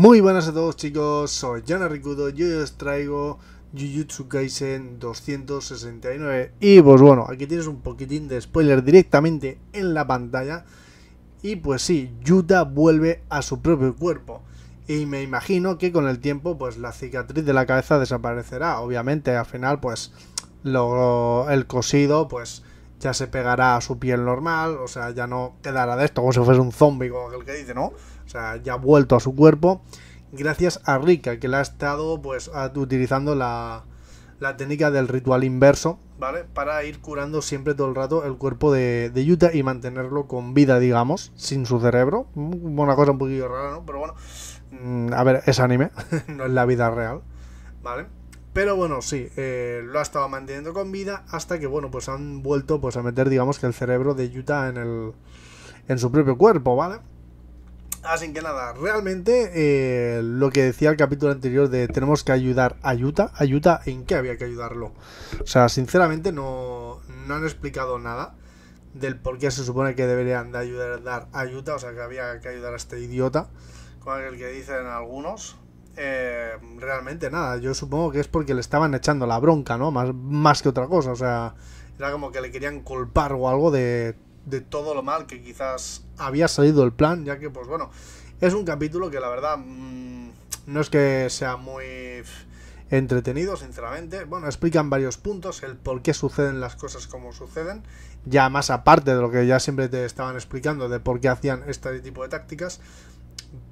Muy buenas a todos chicos, soy Jana Ricudo y hoy os traigo Jujutsu Kaisen 269 Y pues bueno, aquí tienes un poquitín de spoiler directamente en la pantalla Y pues sí, Yuta vuelve a su propio cuerpo Y me imagino que con el tiempo pues la cicatriz de la cabeza desaparecerá Obviamente al final pues el cosido pues ya se pegará a su piel normal O sea ya no quedará de esto como si fuese un zombie como aquel que dice, ¿no? o sea, ya ha vuelto a su cuerpo, gracias a Rika, que la ha estado pues utilizando la, técnica del ritual inverso, ¿vale? Para ir curando siempre todo el rato el cuerpo de, Yuta y mantenerlo con vida, digamos, sin su cerebro. Mm, una cosa un poquillo rara, ¿no? Pero bueno, mm, a ver, es anime, no es la vida real, ¿vale? Pero bueno, sí, eh, lo ha estado manteniendo con vida hasta que, bueno, pues han vuelto pues a meter, digamos, que el cerebro de Yuta en, el, en su propio cuerpo, ¿vale? Así que nada, realmente eh, lo que decía el capítulo anterior de tenemos que ayudar a Yuta, ¿en qué había que ayudarlo? O sea, sinceramente no, han explicado nada del por qué se supone que deberían de ayudar a ayuda o sea, que había que ayudar a este idiota, como el que dicen algunos. Eh, realmente nada, yo supongo que es porque le estaban echando la bronca, ¿no? Más, más que otra cosa, o sea, era como que le querían culpar o algo de de todo lo mal que quizás había salido el plan, ya que, pues bueno, es un capítulo que la verdad mm, no es que sea muy entretenido, sinceramente. Bueno, explican varios puntos, el por qué suceden las cosas como suceden, ya más aparte de lo que ya siempre te estaban explicando de por qué hacían este tipo de tácticas.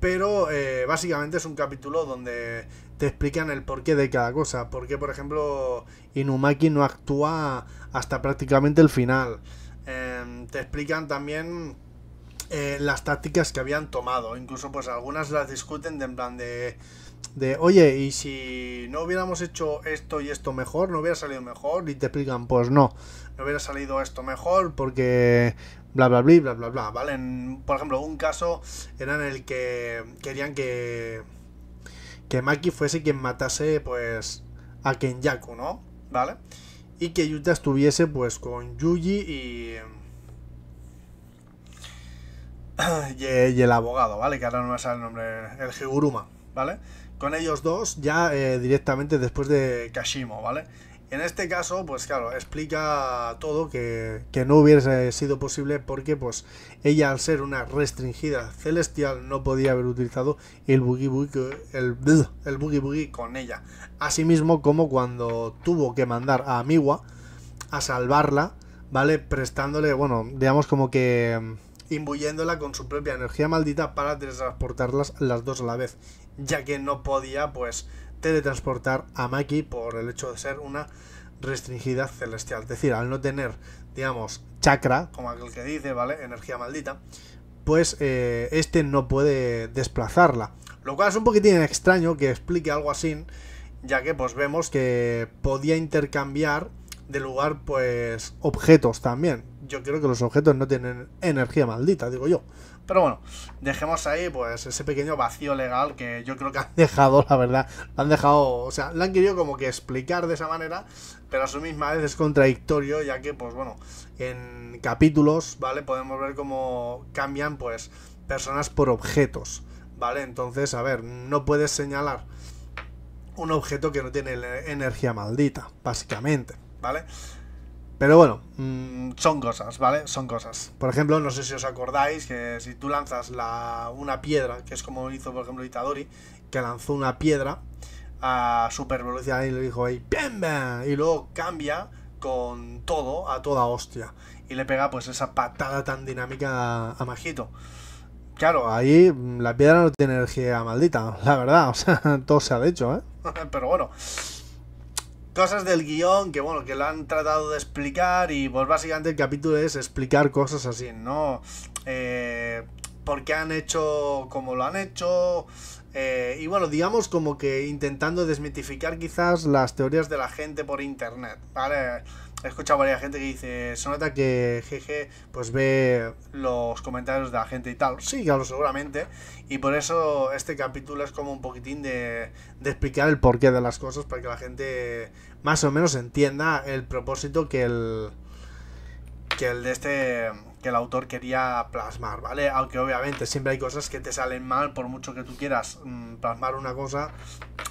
Pero eh, básicamente es un capítulo donde te explican el porqué de cada cosa. Por qué, por ejemplo, Inumaki no actúa hasta prácticamente el final. Em, te explican también eh, las tácticas que habían tomado. Incluso pues algunas las discuten de en plan de, de, oye, y si no hubiéramos hecho esto y esto mejor, no hubiera salido mejor. Y te explican, pues no, no hubiera salido esto mejor porque bla bla bla bla bla bla. ¿Vale? por ejemplo, un caso era en el que querían que que Maki fuese quien matase pues a Kenyaku, ¿no? ¿Vale? Y que Yuta estuviese pues con Yuji y em, y, el abogado, ¿vale? Que ahora no me sale el nombre, el Higuruma, ¿vale? Con ellos dos ya eh, directamente después de Kashimo, ¿vale? En este caso, pues claro, explica todo que, que, no hubiese sido posible porque pues ella al ser una restringida celestial no podía haber utilizado el Bugibugi el, el con ella. Asimismo como cuando tuvo que mandar a Amiwa a salvarla, ¿vale? Prestándole, bueno, digamos como que imbuyéndola con su propia energía maldita para teletransportarlas las dos a la vez, ya que no podía pues teletransportar a Maki por el hecho de ser una restringida celestial, es decir, al no tener, digamos, chakra, como aquel que dice, ¿vale? Energía maldita, pues eh, este no puede desplazarla. Lo cual es un poquitín extraño que explique algo así, ya que pues vemos que podía intercambiar de lugar, pues objetos también. Yo creo que los objetos no tienen energía maldita, digo yo. Pero bueno, dejemos ahí pues ese pequeño vacío legal que yo creo que han dejado, la verdad. Han dejado, o sea, lo han querido como que explicar de esa manera, pero a su misma vez es contradictorio, ya que pues bueno, en capítulos, ¿vale? Podemos ver cómo cambian pues personas por objetos, ¿vale? Entonces, a ver, no puedes señalar un objeto que no tiene energía maldita, básicamente. Pero bueno. Mm, son cosas, ¿vale? Son cosas. Por ejemplo, no sé si os acordáis que si tú lanzas la, una piedra, que es como hizo, por ejemplo, Itadori, que lanzó una piedra a super velocidad y le dijo ahí, Y luego cambia con todo a toda hostia. Y le pega pues esa patada tan dinámica a, Majito. Claro, ahí mm, la piedra no tiene energía maldita, la verdad. O sea, todo se ha hecho, ¿eh? Pero bueno cosas del guión que, bueno, que lo han tratado de explicar y pues básicamente el capítulo es explicar cosas así, ¿no? Porque eh, por qué han hecho como lo han hecho. Eh, y bueno, digamos como que intentando desmitificar quizás las teorías de la gente por internet, ¿vale? he escuchado a varias gente que dice, se que jeje, pues ve los comentarios de la gente y tal. Sí, claro, seguramente. Y por eso este capítulo es como un poquitín de, de explicar el porqué de las cosas para que la gente más o menos entienda el propósito que el, que el de este que el autor quería plasmar, ¿vale? Aunque obviamente siempre hay cosas que te salen mal, por mucho que tú quieras mm, plasmar una cosa,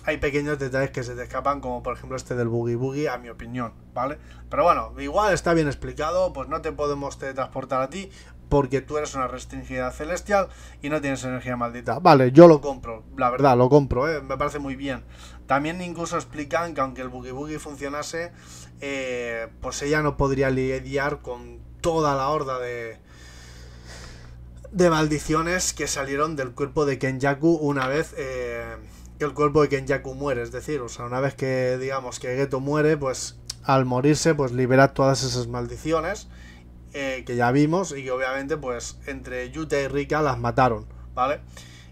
hay pequeños detalles que se te escapan, como por ejemplo este del Boogie Boogie, a mi opinión, ¿vale? Pero bueno, igual está bien explicado, pues no te podemos transportar a ti, porque tú eres una restringida celestial y no tienes energía maldita. Ah, vale, yo lo compro, la verdad, lo compro, eh, me parece muy bien. También incluso explican que aunque el Boogie Boogie funcionase, eh, pues ella no podría lidiar con toda la horda de, de maldiciones que salieron del cuerpo de Kenjaku una vez eh, que el cuerpo de Kenjaku muere. Es decir, o sea, una vez que digamos que Geto muere, pues al morirse, pues libera todas esas maldiciones eh, que ya vimos y que obviamente pues entre Yuta y Rika las mataron, ¿vale?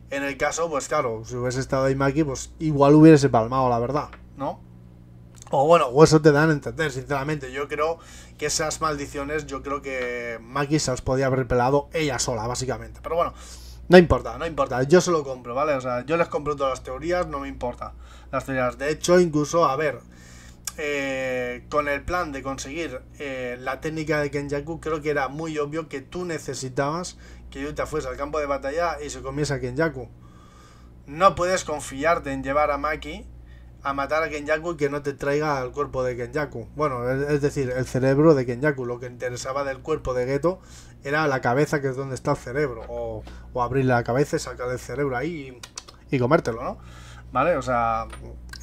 En el caso, pues claro, si hubiese estado ahí Maki, pues igual hubiese palmado, la verdad, ¿no? O bueno, o eso te dan a entender, sinceramente. Yo creo que esas maldiciones, yo creo que Maki se las podía haber pelado ella sola, básicamente. Pero bueno, no importa, no importa. Yo se lo compro, ¿vale? O sea, yo les compro todas las teorías, no me importa. Las teorías. De hecho, incluso, a ver, eh, con el plan de conseguir eh, la técnica de Kenjaku, creo que era muy obvio que tú necesitabas que yo te fuese al campo de batalla y se comiese a Kenjaku. No puedes confiarte en llevar a Maki a matar a Kenjaku y que no te traiga al cuerpo de Kenjaku. Bueno, es decir, el cerebro de Kenjaku. Lo que interesaba del cuerpo de Geto era la cabeza, que es donde está el cerebro. O, abrir la cabeza y sacar el cerebro ahí y, y comértelo, ¿no? ¿Vale? O sea,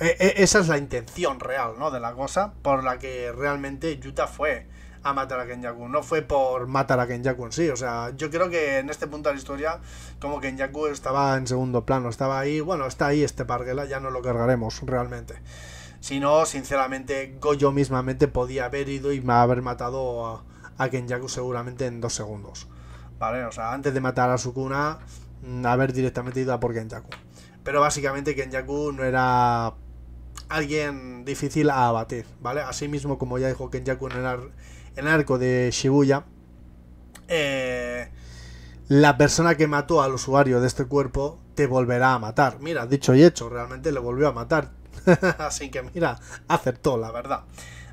e, e, esa es la intención real, ¿no? De la cosa por la que realmente Yuta fue a matar a Kenjaku, No fue por matar a Kenjaku en sí. O sea, yo creo que en este punto de la historia, como Kenjaku estaba en segundo plano, estaba ahí, bueno, está ahí este Parguela, ya no lo cargaremos realmente. Si no, sinceramente, Goyo mismamente podía haber ido y haber matado a, a seguramente en dos segundos. ¿Vale? O sea, antes de matar a Sukuna, mm, haber directamente ido a por Kenjaku, Pero básicamente Kenjaku no era alguien difícil a abatir, ¿vale? Así mismo, como ya dijo Kenjaku en el, arco de Shibuya, eh, la persona que mató al usuario de este cuerpo te volverá a matar. Mira, dicho y hecho, realmente le volvió a matar. Así que mira, aceptó, la verdad.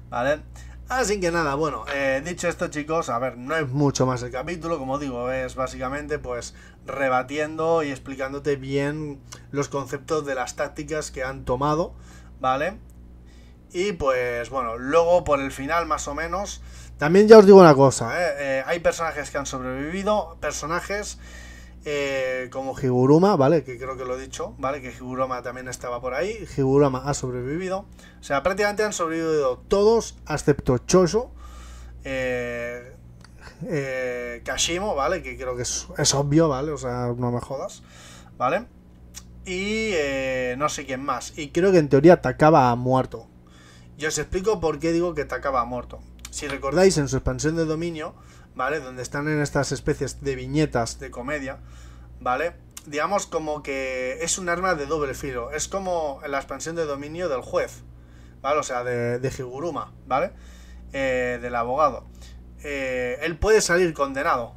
¿Vale? Así que nada, bueno, eh, dicho esto chicos, a ver, no es mucho más el capítulo, como digo, es básicamente pues rebatiendo y explicándote bien los conceptos de las tácticas que han tomado ¿vale? Y pues bueno, luego por el final más o menos... También ya os digo una cosa. ¿eh? ¿eh? Eh, hay personajes que han sobrevivido, personajes como Higuruma, ¿vale? Que creo que lo he dicho, ¿vale? Que Higuruma también estaba por ahí. Higuruma ha sobrevivido. O sea, prácticamente han sobrevivido todos, excepto Choso. Kashimo, ¿vale? Que creo que es, es obvio, ¿vale? O sea, no me jodas, ¿vale? y eh, no sé quién más. Y creo que en teoría atacaba a muerto. Yo os explico por qué digo que atacaba a muerto. Si recordáis en su expansión de dominio, ¿vale? Donde están en estas especies de viñetas de comedia, ¿vale? Digamos como que es un arma de doble filo. Es como en la expansión de dominio del juez, ¿vale? O sea, de, de Higuruma, ¿vale? Eh, del abogado. Eh, él puede salir condenado,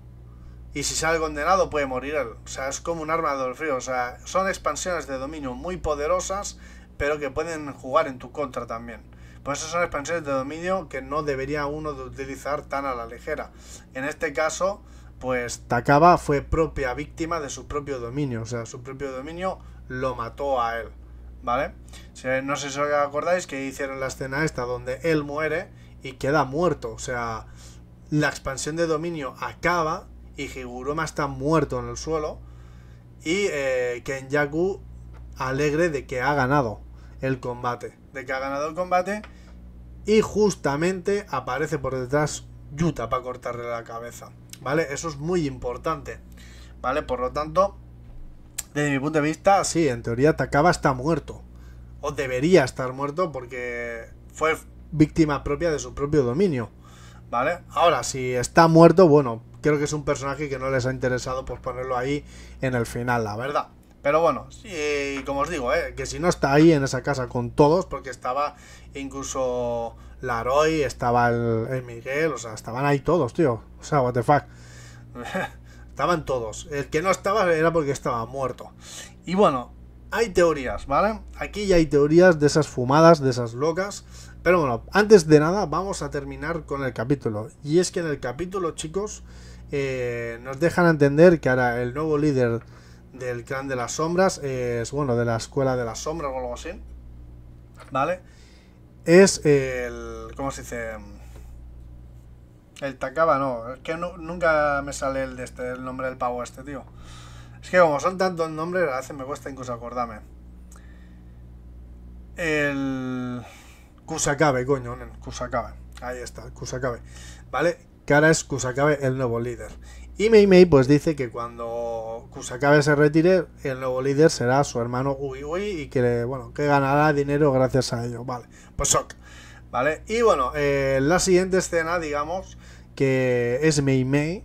y si sale condenado puede morir él. O sea, es como un arma de frío. O sea, son expansiones de dominio muy poderosas, pero que pueden jugar en tu contra también. Por eso son expansiones de dominio que no debería uno de utilizar tan a la ligera. En este caso, pues Takaba fue propia víctima de su propio dominio. O sea, su propio dominio lo mató a él. ¿Vale? No sé si os acordáis que hicieron la escena esta donde él muere y queda muerto. O sea, la expansión de dominio acaba y Higuruma está muerto en el suelo y eh, Kenyaku alegre de que ha ganado el combate, de que ha ganado el combate y justamente aparece por detrás Yuta para cortarle la cabeza, ¿vale? Eso es muy importante, ¿vale? Por lo tanto, desde mi punto de vista, sí, en teoría Takaba está muerto o debería estar muerto porque fue víctima propia de su propio dominio. ¿Vale? Ahora, si está muerto, bueno, creo que es un personaje que no les ha interesado por pues, ponerlo ahí en el final, la verdad. Pero bueno, sí, como os digo, ¿eh? que si no está ahí en esa casa con todos, porque estaba incluso Laroy, estaba el Miguel, o sea, estaban ahí todos, tío. O sea, what the fuck. estaban todos. El que no estaba era porque estaba muerto. Y bueno, hay teorías, ¿vale? Aquí ya hay teorías de esas fumadas, de esas locas, pero bueno, antes de nada vamos a terminar con el capítulo. Y es que en el capítulo, chicos, eh, nos dejan entender que ahora el nuevo líder del clan de las sombras es, bueno, de la escuela de las sombras o algo así, ¿vale? Es el, ¿cómo se dice? El Takaba, no, es que nunca me sale el, este, el nombre del pavo este, tío. Es que como son tantos nombres, a veces me cuesta incluso acordarme. El... Kusakabe, coño, Kusakabe. Ahí está, Kusakabe. ¿Vale? Que ahora es Kusakabe el nuevo líder. Y Mei, pues dice que cuando Kusakabe se retire, el nuevo líder será su hermano Ui Ui y que, bueno, que ganará dinero gracias a ello. Vale, pues ok. ¿Vale? Y bueno, eh, la siguiente escena, digamos, que es Mei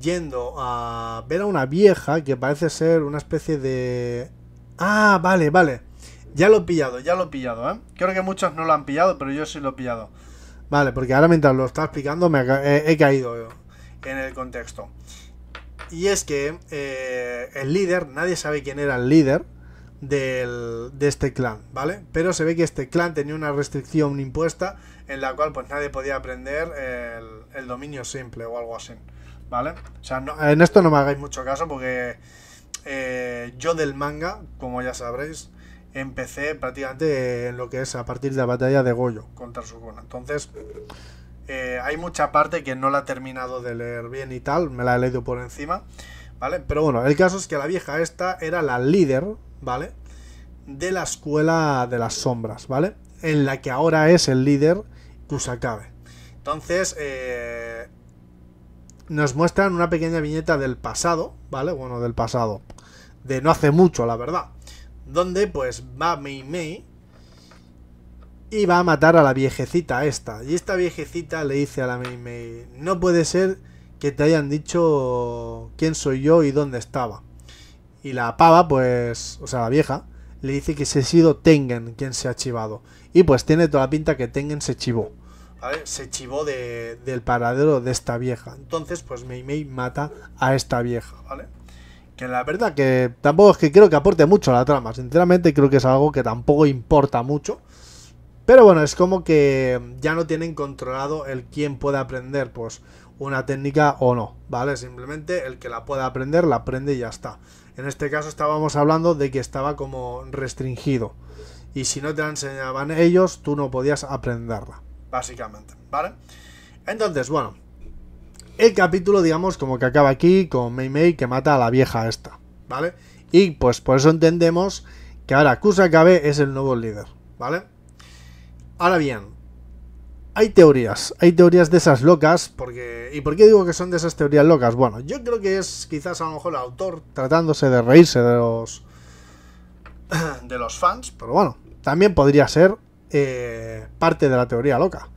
yendo a ver a una vieja que parece ser una especie de... Ah, vale, vale. Ya lo he pillado, ya lo he pillado, ¿eh? Creo que muchos no lo han pillado, pero yo sí lo he pillado. Vale, porque ahora mientras lo está explicando me he, caído en el contexto. Y es que eh, el líder, nadie sabe quién era el líder de este clan, ¿vale? Pero se ve que este clan tenía una restricción impuesta en la cual pues nadie podía aprender el, dominio simple o algo así, ¿vale? O sea, en esto no me hagáis mucho caso porque eh, yo del manga, como ya sabréis, empecé prácticamente en lo que es a partir de la batalla de Goyo contra Sukuna. Entonces, eh, hay mucha parte que no la he terminado de leer bien y tal, me la he leído por encima, ¿vale? Pero bueno, el caso es que la vieja esta era la líder, ¿vale? De la escuela de las sombras, ¿vale? En la que ahora es el líder Kusakabe. Entonces, eh, nos muestran una pequeña viñeta del pasado, ¿vale? Bueno, del pasado. De no hace mucho, la verdad donde pues va Mei Mei y va a matar a la viejecita esta. Y esta viejecita le dice a la Mei Mei, no puede ser que te hayan dicho quién soy yo y dónde estaba. Y la pava, pues, o sea, la vieja, le dice que se ha sido Tengen quien se ha chivado. Y pues tiene toda la pinta que Tengen se chivó. Se chivó de, del paradero de esta vieja. Entonces, pues Mei Mei mata a esta vieja, ¿vale? que la verdad que tampoco es que creo que aporte mucho a la trama. Sinceramente creo que es algo que tampoco importa mucho. Pero bueno, es como que ya no tienen controlado el quién puede aprender, pues una técnica o no, ¿vale? Simplemente el que la pueda aprender, la aprende y ya está. En este caso estábamos hablando de que estaba como restringido. Y si no te la enseñaban ellos, tú no podías aprenderla, básicamente, ¿vale? Entonces, bueno, el capítulo, digamos, como que acaba aquí con Mei Mei que mata a la vieja esta, ¿vale? Y pues por eso entendemos que ahora Kusakabe es el nuevo líder, ¿vale? Ahora bien, hay teorías, hay teorías de esas locas, porque... ¿Y por qué digo que son de esas teorías locas? Bueno, yo creo que es quizás a lo mejor el autor tratándose de reírse de los... de los fans, pero bueno, también podría ser eh, parte de la teoría loca.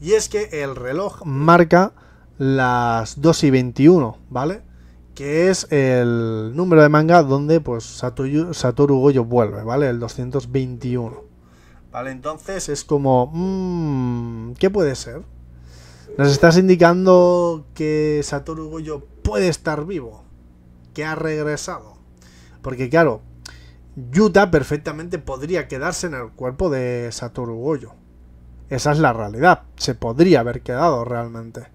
Y es que el reloj marca las 2 y 21, ¿vale? Que es el número de manga donde pues Satoru, Satoru Goyo vuelve, ¿vale? El 221. Vale, entonces es como... Mmm, ¿Qué puede ser? Nos estás indicando que Satoru Goyo puede estar vivo, que ha regresado. Porque claro, Yuta perfectamente podría quedarse en el cuerpo de Satoru Goyo. Esa es la realidad, se podría haber quedado realmente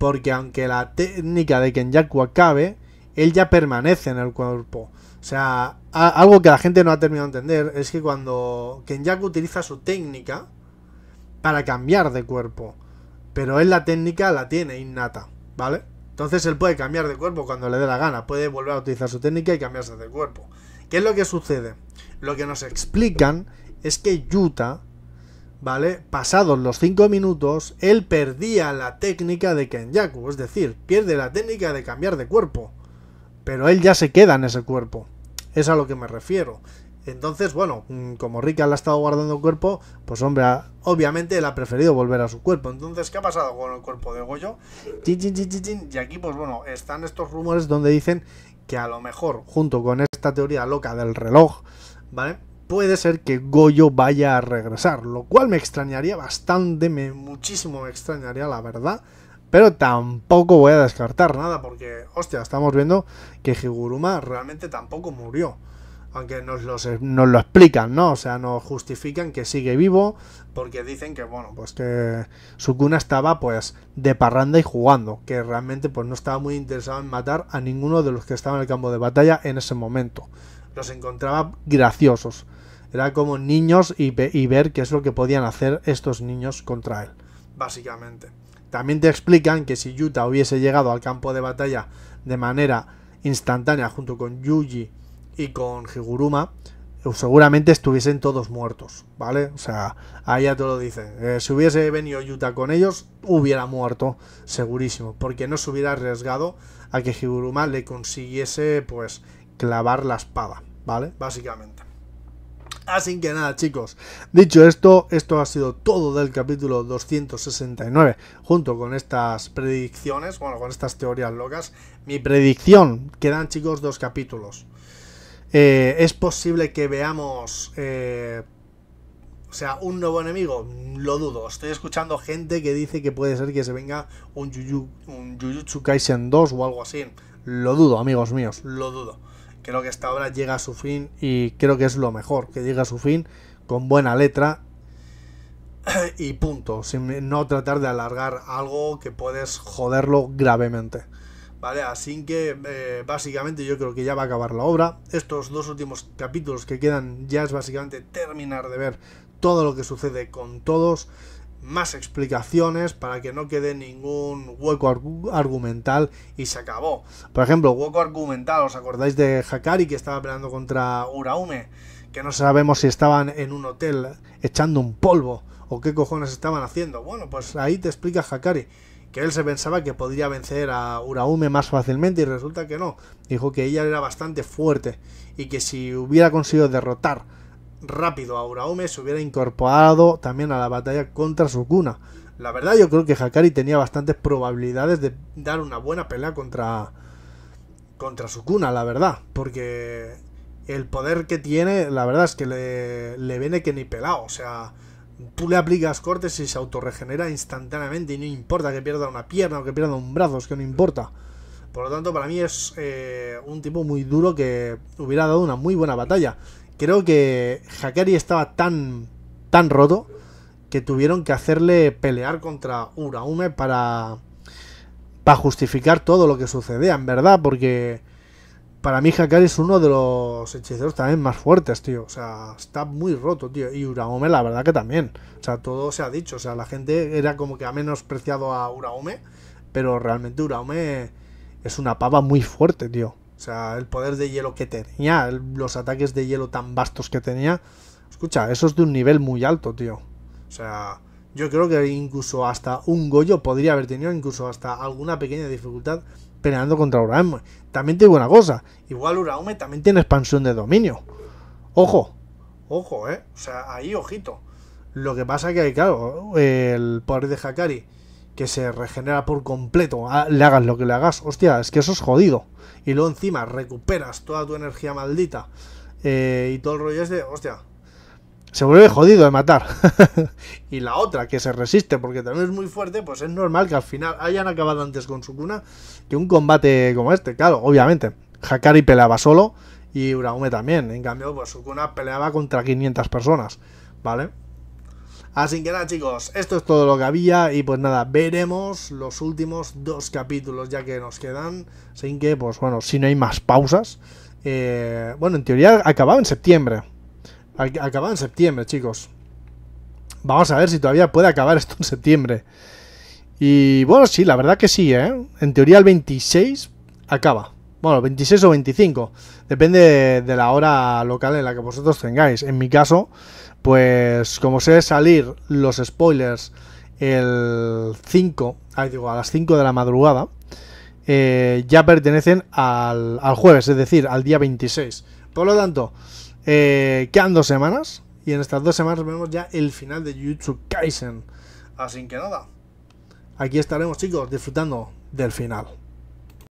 porque aunque la técnica de Kenyaku acabe, él ya permanece en el cuerpo. O sea, algo que la gente no ha terminado de entender es que cuando Kenjaku utiliza su técnica para cambiar de cuerpo, pero él la técnica la tiene innata, ¿vale? Entonces él puede cambiar de cuerpo cuando le dé la gana, puede volver a utilizar su técnica y cambiarse de cuerpo. ¿Qué es lo que sucede? Lo que nos explican es que Yuta ¿vale? Pasados los 5 minutos, él perdía la técnica de Kenjaku es decir, pierde la técnica de cambiar de cuerpo. Pero él ya se queda en ese cuerpo. Es a lo que me refiero. Entonces, bueno, mm, como Rika le ha estado guardando cuerpo, pues hombre, obviamente él ha preferido volver a su cuerpo. Entonces, ¿qué ha pasado con el cuerpo de Goyo? y aquí, pues bueno, están estos rumores donde dicen que a lo mejor, junto con esta teoría loca del reloj, ¿vale? puede ser que Goyo vaya a regresar, lo cual me extrañaría bastante, me, muchísimo me extrañaría la verdad, pero tampoco voy a descartar nada porque, hostia, estamos viendo que Higuruma realmente tampoco murió. Aunque eh, nos, lo explican, ¿no? O sea, nos justifican que sigue vivo porque dicen que, bueno, pues que su cuna estaba pues de parranda y jugando, que realmente pues no estaba muy interesado en matar a ninguno de los que estaban en el campo de batalla en ese momento. Los encontraba graciosos. Era como niños y, ver qué es lo que podían hacer estos niños contra él, básicamente. También te explican que si Yuta hubiese llegado al campo de batalla de manera instantánea junto con Yuji y con Higuruma, eh, seguramente estuviesen todos muertos, ¿vale? O sea, ahí ya te lo dicen. Eh, si hubiese venido Yuta con ellos, hubiera muerto, segurísimo, porque no se hubiera arriesgado a que Higuruma le consiguiese, pues, clavar la espada, ¿vale? Básicamente. Así que nada chicos, dicho esto, esto ha sido todo del capítulo 269, junto con estas predicciones, bueno, con estas teorías locas, mi predicción, quedan chicos dos capítulos. Eh, ¿Es posible que veamos... Eh, o sea, un nuevo enemigo, lo dudo. Estoy escuchando gente que dice que puede ser que se venga un, Yuyu, un Jujutsu Kaisen 2 o algo así. Lo dudo, amigos míos, lo dudo creo que esta obra llega a su fin y creo que es lo mejor, que llega a su fin con buena letra y punto, sin no tratar de alargar algo que puedes joderlo gravemente. ¿Vale? Así que eh, básicamente yo creo que ya va a acabar la obra. Estos dos últimos capítulos que quedan ya es básicamente terminar de ver todo lo que sucede con todos más explicaciones para que no quede ningún hueco argumental y se acabó. Por ejemplo, hueco argumental, ¿os acordáis de Hakari que estaba peleando contra Uraume? Que no sabemos si estaban en un hotel echando un polvo o qué cojones estaban haciendo. Bueno, pues ahí te explica Hakari que él se pensaba que podría vencer a Uraume más fácilmente y resulta que no. Dijo que ella era bastante fuerte y que si hubiera conseguido derrotar rápido Auraume se hubiera incorporado también a la batalla contra Sukuna. La verdad yo creo que Hakari tenía bastantes probabilidades de dar una buena pelea contra contra Sukuna, la verdad, porque el poder que tiene, la verdad es que le, le viene que ni pelado, o sea, tú le aplicas cortes y se autorregenera instantáneamente y no importa que pierda una pierna o que pierda un brazo, es que no importa. Por lo tanto, para mí es eh, un tipo muy duro que hubiera dado una muy buena batalla creo que Hakari estaba tan, tan roto que tuvieron que hacerle pelear contra Uraume para, para justificar todo lo que sucedía, en verdad, porque para mí Hakari es uno de los hechiceros también más fuertes, tío. O sea, está muy roto, tío. Y Uraume la verdad que también. O sea, todo se ha dicho. O sea, la gente era como que ha menospreciado a Uraume, pero realmente Uraume es una pava muy fuerte, tío. O sea, el poder de hielo que tenía, los ataques de hielo tan vastos que tenía. Escucha, eso es de un nivel muy alto, tío. O sea, yo creo que incluso hasta un Goyo podría haber tenido incluso hasta alguna pequeña dificultad peleando contra Uraume. También tiene buena una cosa, igual Uraume también tiene expansión de dominio. Ojo, ojo, eh. O sea, ahí ojito. Lo que pasa que, claro, el poder de Hakari que se regenera por completo, ah, le hagas lo que le hagas, hostia, es que eso es jodido. Y luego encima recuperas toda tu energía maldita eh, y todo el rollo es de, hostia, se vuelve jodido de matar. y la otra, que se resiste porque también es muy fuerte, pues es normal que al final hayan acabado antes con su cuna que un combate como este. Claro, obviamente, Hakari peleaba solo y Uraume también. En cambio, pues su cuna peleaba contra 500 personas, ¿vale? Así que nada chicos, esto es todo lo que había y pues nada, veremos los últimos dos capítulos ya que nos quedan, sin que pues bueno, si no hay más pausas, eh, bueno, en teoría acababa en septiembre, acababa en septiembre chicos, vamos a ver si todavía puede acabar esto en septiembre. Y bueno, sí, la verdad que sí, ¿eh? En teoría el 26 acaba bueno, 26 o 25, depende de la hora local en la que vosotros tengáis. En mi caso, pues como sé salir los spoilers el 5, ahí digo, a las 5 de la madrugada, eh, ya pertenecen al, al, jueves, es decir, al día 26. Por lo tanto, eh, quedan dos semanas y en estas dos semanas vemos ya el final de YouTube Kaisen. Así que nada, aquí estaremos chicos disfrutando del final.